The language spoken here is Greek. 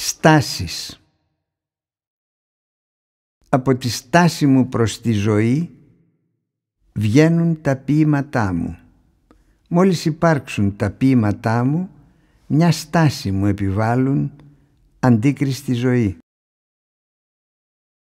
στάσεις. Από τη στάση μου προς τη ζωή βγαίνουν τα ποίηματά μου. Μόλις υπάρξουν τα ποίηματά μου, μια στάση μου επιβάλλουν αντίκριστη ζωή.